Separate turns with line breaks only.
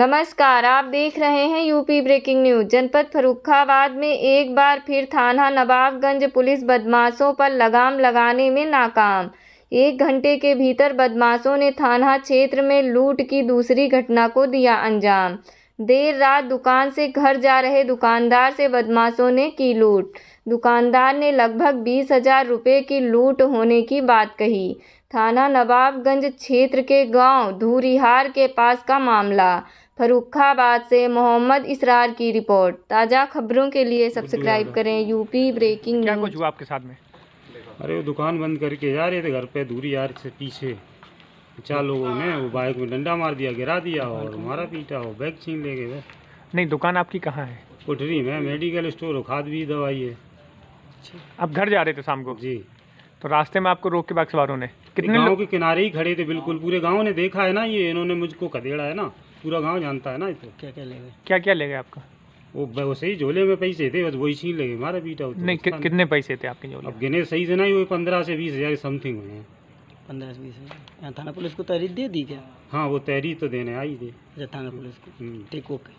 नमस्कार आप देख रहे हैं यूपी ब्रेकिंग न्यूज जनपद फरुखाबाद में एक बार फिर थाना नवाबगंज पुलिस बदमाशों पर लगाम लगाने में नाकाम एक घंटे के भीतर बदमाशों ने थाना क्षेत्र में लूट की दूसरी घटना को दिया अंजाम देर रात दुकान से घर जा रहे दुकानदार से बदमाशों ने की लूट दुकानदार ने लगभग बीस हजार रुपये की लूट होने की बात कही थाना नवाबगंज क्षेत्र के गांव धूरिहार के पास का मामला फरुखाबाद से मोहम्मद इसरार की रिपोर्ट ताज़ा खबरों के लिए सब्सक्राइब करें यूपी ब्रेकिंग क्या कुछ
हुआ आपके साथ में
अरे वो दुकान बंद करके जा रहे थे घर पे दूरी यार से पीछे चार लोगों ने वो बाइक में डंडा मार दिया गिरा दिया और मारा पीटा और बैग छीन ले गए
नहीं दुकान आपकी कहाँ है
कोठरी में मेडिकल स्टोर खाद भी दवाई है आप घर जा रहे थे शाम को जी तो रास्ते में आपको रोक के बाइक सवारों ने कितने लोग के किनारे ही खड़े थे बिल्कुल पूरे गाँव ने देखा है ना ये इन्होंने मुझको खदेड़ा है ना पूरा गांव जानता है ना इसको तो। क्या क्या ले गए क्या क्या ले गए आपका वो वो सही झोले में पैसे थे बस वही छीन लगे हमारा बेटा नहीं कि, कितने पैसे थे आपके झोले अब गिने सही से नहीं हुए पंद्रह से बीस हजार समथिंग हुए हैं पंद्रह से
बीस हजार थाना पुलिस को तहरीर दे दी क्या
हाँ वो तहरीर तो देने आई थी अच्छा, थाना पुलिस को हम्म। ठीक ओके